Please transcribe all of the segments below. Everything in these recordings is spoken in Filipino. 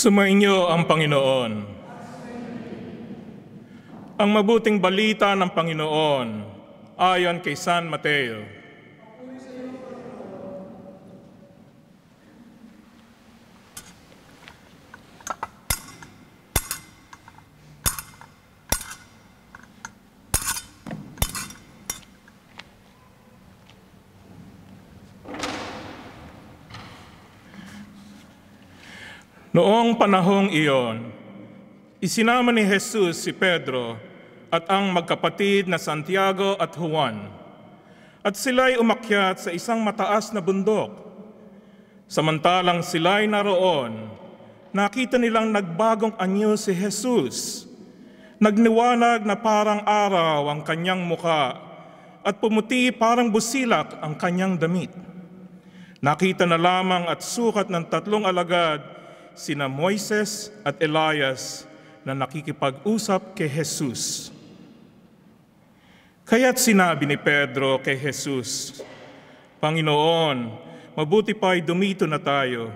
Sumainyo ang Panginoon. Ang mabuting balita ng Panginoon ayon kay San Mateo. Noong panahong iyon, isinama ni Jesus si Pedro at ang magkapatid na Santiago at Juan, at sila'y umakyat sa isang mataas na bundok. Samantalang sila'y naroon, nakita nilang nagbagong anyo si Jesus. Nagniwanag na parang araw ang kanyang muka at pumuti parang busilak ang kanyang damit. Nakita na lamang at sukat ng tatlong alagad sina Moises at Elias na nakikipag-usap kay Jesus. Kaya't sinabi ni Pedro kay Jesus, Panginoon, mabuti pa'y dumito na tayo.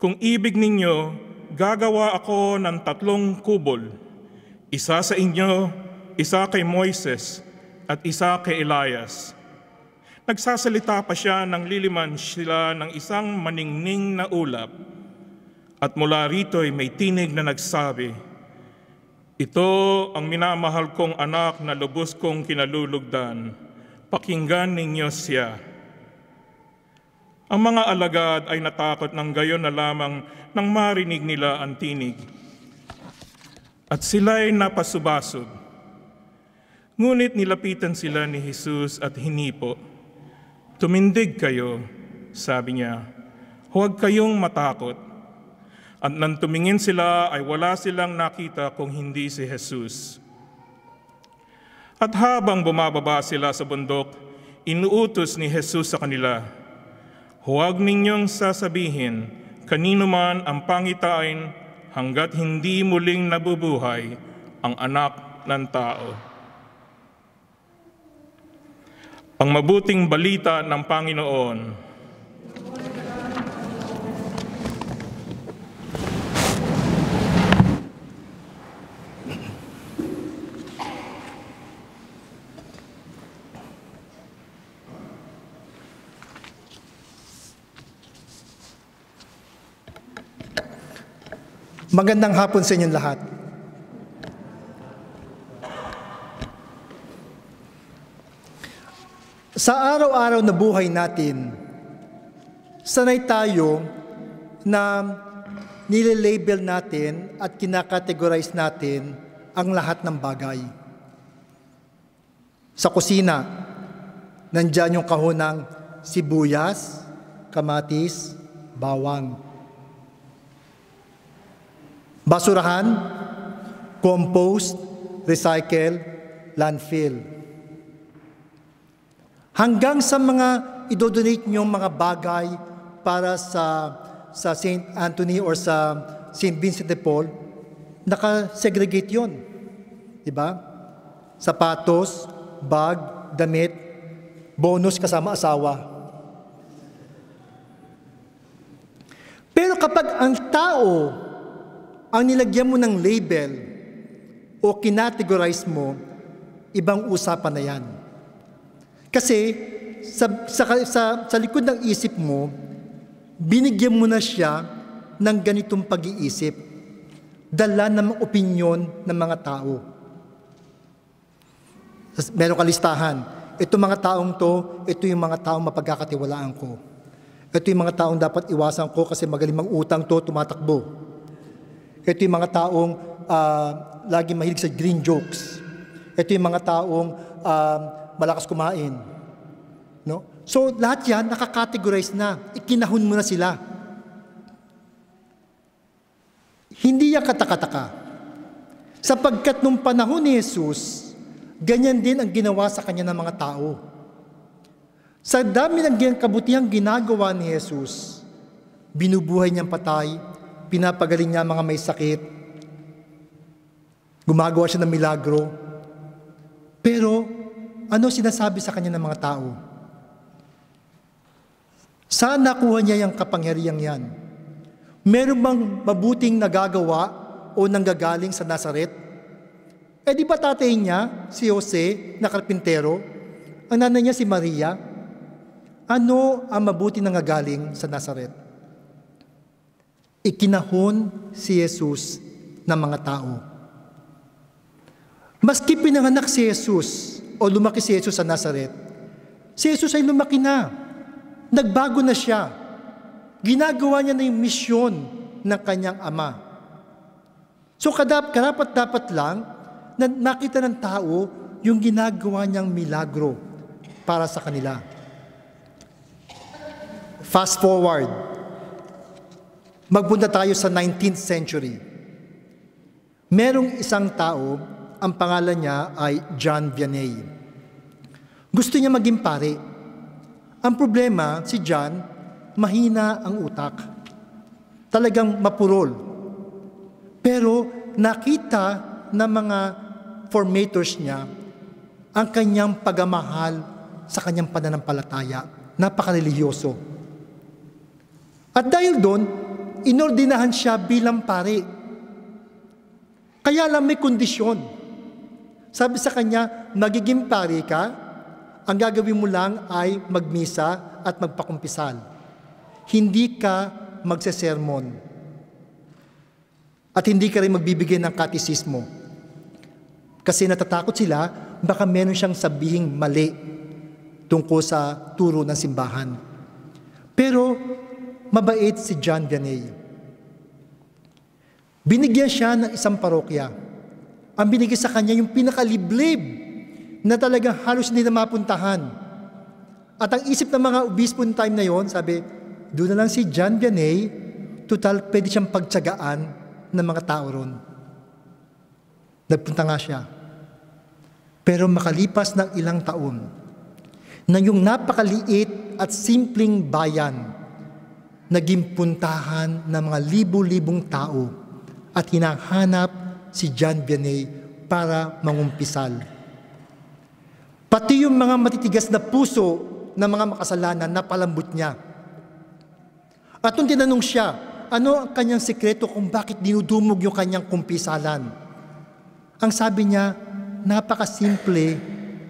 Kung ibig ninyo, gagawa ako ng tatlong kubol, isa sa inyo, isa kay Moises, at isa kay Elias. Nagsasalita pa siya nang liliman sila ng isang maningning na ulap at mula rito ay may tinig na nagsabi, Ito ang minamahal kong anak na lubos kong kinalulugdan. Pakinggan ninyo siya. Ang mga alagad ay natakot ng gayon na lamang nang marinig nila ang tinig. At sila'y napasubasog. Ngunit nilapitan sila ni Jesus at hinipo. Tumindig kayo, sabi niya. Huwag kayong matakot. At nang tumingin sila ay wala silang nakita kung hindi si Jesus. At habang bumababa sila sa bundok, inuutos ni Jesus sa kanila, Huwag ninyong sasabihin kanino man ang pangitain hanggat hindi muling nabubuhay ang anak ng tao. Ang mabuting balita ng Panginoon Magandang hapon sa inyong lahat. Sa araw-araw na buhay natin, sanay tayo na nililabel natin at kinakategorize natin ang lahat ng bagay. Sa kusina, nandyan yung kahon ng sibuyas, kamatis, bawang basurahan, compost, recycle, landfill. Hanggang sa mga idodonate nyo mga bagay para sa sa St. Anthony or sa St. Vincent de Paul, nakasegregate yun. Diba? Sapatos, bag, damit, bonus kasama asawa. Pero kapag ang tao ang nilagyan mo ng label o kinategorize mo, ibang usapan na yan. Kasi sa, sa, sa, sa likod ng isip mo, binigyan mo na siya ng ganitong pag-iisip, dala ng opinion ng mga tao. Meron kalistahan, ito mga taong to, ito yung mga taong mapagkakatiwalaan ko. Ito yung mga taong dapat iwasan ko kasi magaling mang utang to, tumatakbo. Ito yung mga taong uh, lagi mahilig sa green jokes. Ito yung mga taong uh, malakas kumain. No? So lahat yan nakakategorize na. Ikinahon mo na sila. Hindi yan katakataka. Sapagkat nung panahon ni Jesus, ganyan din ang ginawa sa kanya ng mga tao. Sa dami ng kabutihang ginagawa ni Jesus, binubuhay niyang patay pinapagaling niya mga may sakit. Gumagawa siya ng milagro. Pero, ano sinasabi sa kanya ng mga tao? Saan nakuha niya yung kapangyarihang yan? Meron bang mabuting nagagawa o nanggagaling sa Nazaret? E di ba tatay niya, si Jose, na karpintero? Ang nanay niya si Maria? Ano ang mabuti nanggagaling sa Nazaret? ikinahon si Jesus ng mga tao. Maski pinanganak si Jesus o lumaki si Jesus sa Nazareth, si Jesus ay lumaki na. Nagbago na siya. Ginagawa niya na yung misyon ng kanyang ama. So kadap, karapat dapat lang na nakita ng tao yung ginagawa niyang milagro para sa kanila. Fast forward, Magpunta tayo sa 19th century. Merong isang tao, ang pangalan niya ay John Vianney. Gusto niya maging pare. Ang problema, si John, mahina ang utak. Talagang mapurol. Pero nakita ng mga formators niya ang kanyang pagamahal sa kanyang pananampalataya. Napakareliyoso. At dahil doon, inordinahan siya bilang pari. Kaya lang may kondisyon. Sabi sa kanya, magiging pari ka, ang gagawin mo lang ay magmisa at magpakumpisal. Hindi ka magsesermon. At hindi ka rin magbibigay ng katisismo. Kasi natatakot sila, baka meron siyang sabihing mali tungkol sa turo ng simbahan. Pero mabait si John Vianney. Binigyan siya ng isang parokya. Ang binigay sa kanya yung pinakaliblib na talagang halos hindi na mapuntahan. At ang isip ng mga obispo ng time na yon, sabi, doon na lang si John Vianney, total pwede siyang pagtsagaan ng mga tao ron. Nagpunta nga siya. Pero makalipas ng ilang taon, na yung napakaliit at simpleng bayan naging puntahan ng mga libu-libong tao at hinahanap si John Vianney para mangumpisal. Pati yung mga matitigas na puso ng mga makasalanan na palambot niya. At nung tinanong siya, ano ang kanyang sekreto kung bakit dinudumog yung kanyang kumpisalan? Ang sabi niya, napakasimple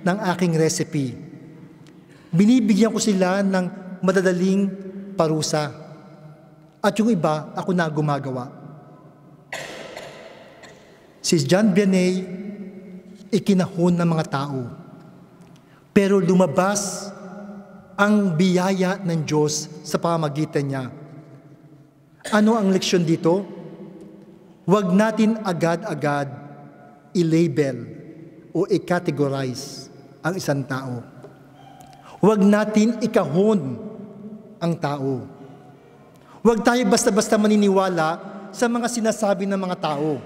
ng aking recipe. Binibigyan ko sila ng madadaling parusa. At yung iba, ako na gumagawa. Si John Vianney, ikinahon ng mga tao. Pero lumabas ang biyaya ng Diyos sa pamagitan niya. Ano ang leksyon dito? Huwag natin agad-agad i-label o i-categorize ang isang tao. Huwag natin ikahon ang tao. Huwag tayo basta-basta maniniwala sa mga sinasabi ng mga tao.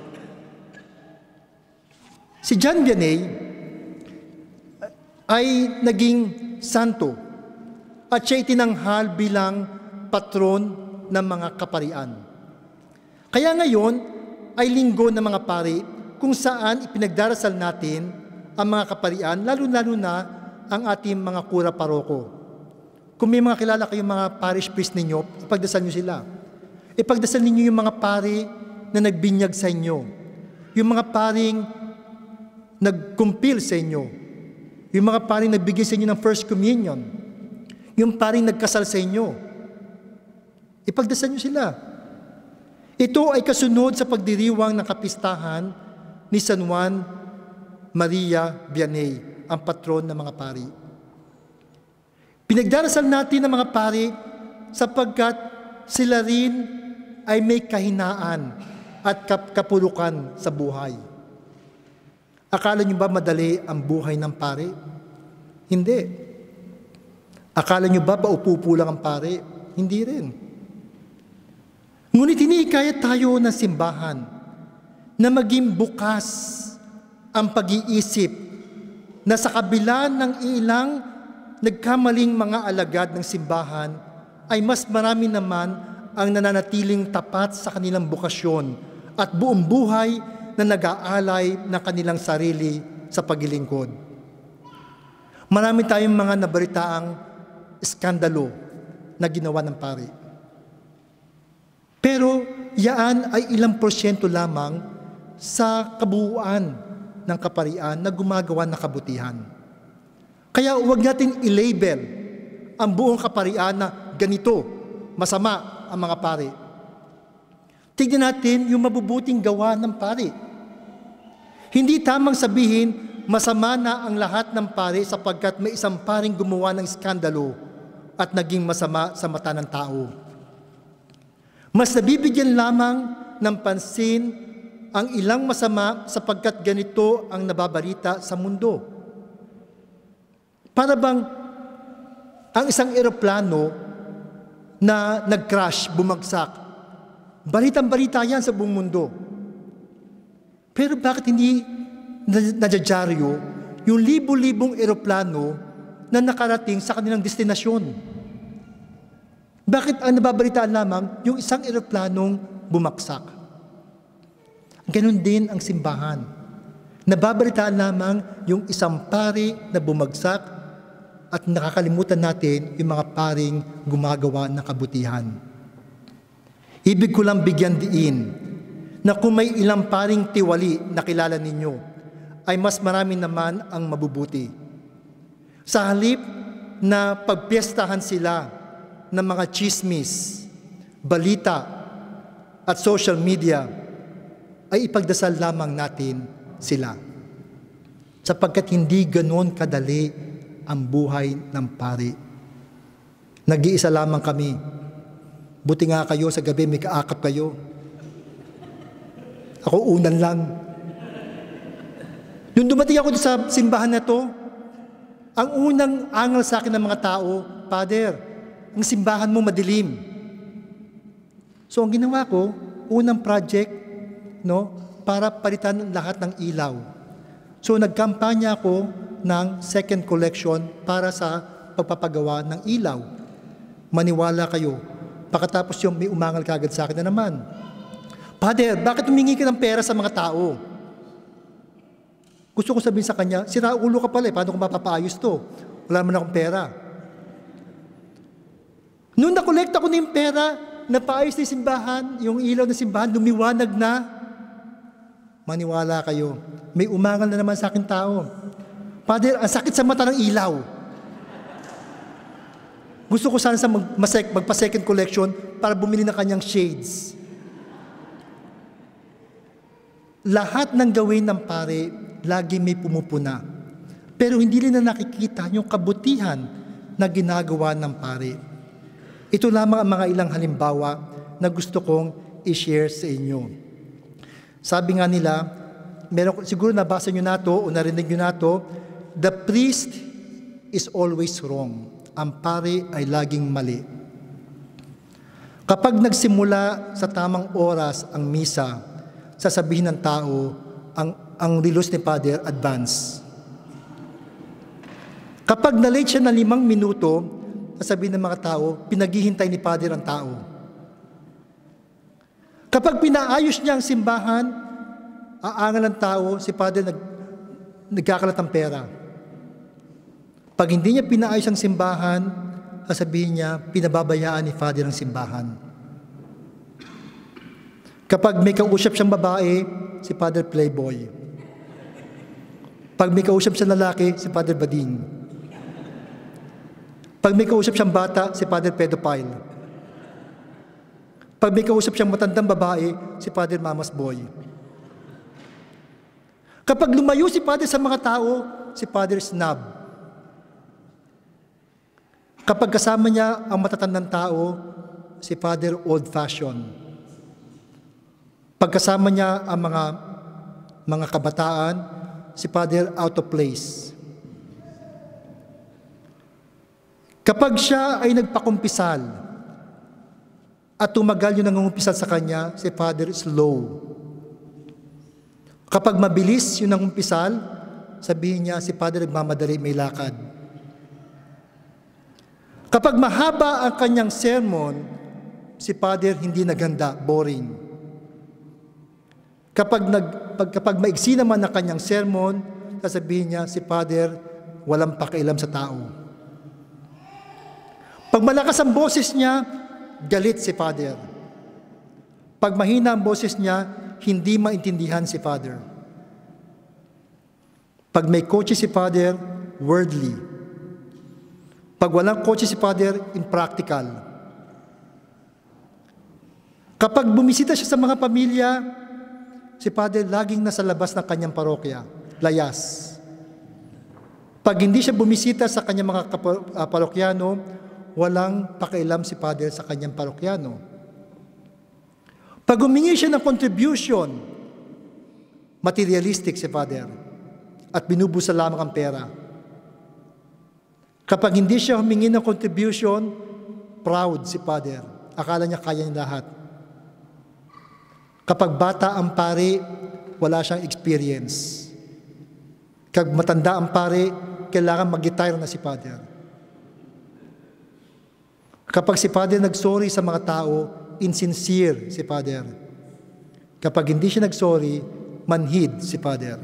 Si John Vianney ah, ay naging santo at siya itinanghal bilang patron ng mga kaparian. Kaya ngayon ay linggo ng mga pari kung saan ipinagdarasal natin ang mga kaparian, lalo-lalo na ang ating mga kura paroko. Kung may mga kilala kayong mga parish priest ninyo, ipagdasal nyo sila. Ipagdasal ninyo yung mga pari na nagbinyag sa inyo. Yung mga paring nagkumpil sa inyo. Yung mga paring nagbigay sa inyo ng First Communion. Yung paring nagkasal sa inyo. Ipagdasal nyo sila. Ito ay kasunod sa pagdiriwang ng kapistahan ni San Juan Maria Vianney, ang patron ng mga pari. Pinagdarasal natin ng mga pari sapagkat sila rin ay may kahinaan at kap kapulukan sa buhay. Akala niyo ba madali ang buhay ng pare? Hindi. Akala niyo ba paupupo lang ang pare? Hindi rin. Ngunit iniikaya tayo ng simbahan na maging bukas ang pag-iisip na sa kabila ng ilang nagkamaling mga alagad ng simbahan ay mas marami naman ang nananatiling tapat sa kanilang bukasyon at buong buhay na nag-aalay ng kanilang sarili sa pagilingkod. Marami tayong mga nabaritaang iskandalo na ginawa ng pari. Pero yaan ay ilang porsyento lamang sa kabuuan ng kaparian na gumagawa ng kabutihan. Kaya huwag nating i-label ang buong kaparian na ganito, masama ang mga pari. Tignan natin yung mabubuting gawa ng pari. Hindi tamang sabihin, masama na ang lahat ng pari sapagkat may isang paring gumawa ng skandalo at naging masama sa mata ng tao. Mas nabibigyan lamang ng pansin ang ilang masama sapagkat ganito ang nababarita sa mundo. Para bang ang isang eroplano na nag-crash, bumagsak, balitang-balita yan sa buong mundo. Pero bakit hindi nadyadyaryo yung libo-libong eroplano na nakarating sa kanilang destinasyon? Bakit ang nababalitaan lamang yung isang eroplanong bumagsak? Ganon din ang simbahan. Nababalitaan lamang yung isang pari na bumagsak at nakakalimutan natin yung mga paring gumagawa ng kabutihan. Ibig ko lang bigyan diin na kung may ilang paring tiwali na kilala ninyo, ay mas marami naman ang mabubuti. Sa halip na pagpiestahan sila ng mga chismis, balita, at social media, ay ipagdasal lamang natin sila. Sapagkat hindi ganoon kadali ang buhay ng pari. Nag-iisa lamang kami. Buti nga kayo sa gabi, may kaakap kayo. Ako unan lang. Nung dumating ako sa simbahan na to, ang unang angal sa akin ng mga tao, Father, ang simbahan mo madilim. So ang ginawa ko, unang project, no, para palitan lahat ng ilaw. So nagkampanya ako ng second collection para sa pagpapagawa ng ilaw. Maniwala kayo. Pagkatapos yung may umangal kagad sa akin na naman. Father, bakit humingi ka ng pera sa mga tao? Gusto ko sabihin sa kanya, sinaulo ka pala eh, paano ko mapapaayos to? Wala man akong pera. Noon na nakolekta ko ng yung pera, napaayos na yung simbahan, yung ilaw na simbahan, lumiwanag na. Maniwala kayo, may umangal na naman sa akin tao. Father, ang sakit sa mata ng ilaw. Gusto ko sana sa mag masek, magpa-second collection para bumili ng kanyang shades. Lahat ng gawin ng pare, lagi may pumupuna. Pero hindi rin na nakikita yung kabutihan na ginagawa ng pare. Ito lamang ang mga ilang halimbawa na gusto kong i-share sa inyo. Sabi nga nila, meron, siguro nabasa nyo na to o narinig nyo na to, the priest is always wrong. Ang pari ay laging mali. Kapag nagsimula sa tamang oras ang misa, sasabihin ng tao, ang, ang rilos ni Father, advance. Kapag na-late siya na limang minuto, sasabihin ng mga tao, pinaghihintay ni Father ang tao. Kapag pinaayos niya ang simbahan, aangal ng tao, si Father nag, nagkakalat ng pera. Pag hindi niya pinaayos ang simbahan, sasabihin niya, pinababayaan ni Father ang simbahan. Kapag may kausap siyang babae, si Father Playboy. Pag may kausap siyang lalaki, si Father Badin. Pag may kausap siyang bata, si Father Pedophile. Pag may kausap siyang matandang babae, si Father Mamas Boy. Kapag lumayo si Father sa mga tao, si Father Snob. Kapag kasama niya ang matatandang tao, si Father Old Fashion. Pagkasama niya ang mga mga kabataan, si Father Out of Place. Kapag siya ay nagpakumpisal at tumagal yung nangungumpisal sa kanya, si Father Slow. Kapag mabilis yung nangumpisal, sabihin niya si Father nagmamadali may lakad. Kapag mahaba ang kanyang sermon, si Father hindi naganda, boring. Kapag, nag, pag, kapag maiksi naman ang kanyang sermon, sasabihin niya si Father walang pakialam sa tao. Pag malakas ang boses niya, galit si Father. Pag mahina ang boses niya, hindi maintindihan si Father. Pag may kotse si Father, worldly. Pag walang kotse si Father, impractical. Kapag bumisita siya sa mga pamilya, si Father laging nasa labas ng kanyang parokya, layas. Pag hindi siya bumisita sa kanyang mga ah, parokyano, walang pakialam si Father sa kanyang parokyano. Pag humingi siya ng contribution, materialistic si Father at binubusa lamang ang pera. Kapag hindi siya humingi ng contribution, proud si father. Akala niya kaya niya lahat. Kapag bata ang pari, wala siyang experience. Kapag matanda ang pari, kailangan mag-retire na si father. Kapag si father nagsorry sa mga tao, insincere si father. Kapag hindi siya nagsorry, manhid si father.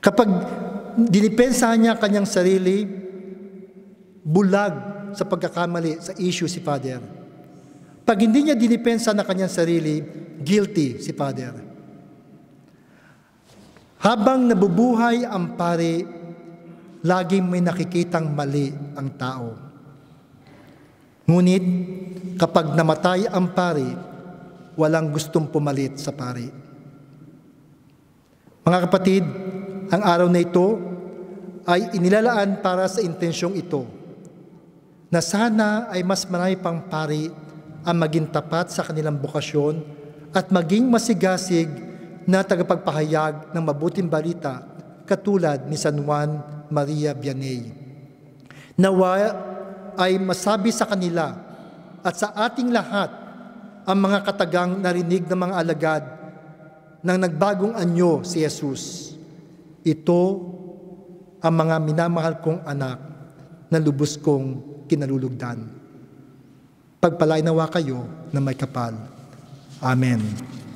Kapag dinipensa niya kanyang sarili, bulag sa pagkakamali sa issue si Father. Pag hindi niya dinipensa na kanyang sarili, guilty si Father. Habang nabubuhay ang pari, laging may nakikitang mali ang tao. Ngunit kapag namatay ang pari, walang gustong pumalit sa pari. Mga kapatid, ang araw na ito ay inilalaan para sa intensyong ito, na sana ay mas marami pang pari ang maging tapat sa kanilang bokasyon at maging masigasig na tagapagpahayag ng mabuting balita katulad ni San Juan Maria Vianney. Nawa ay masabi sa kanila at sa ating lahat ang mga katagang narinig ng mga alagad ng nagbagong anyo si Jesus. Ito ang mga minamahal kong anak na lubos kong kinalulugdan. Pagpalainawa kayo na may kapal. Amen.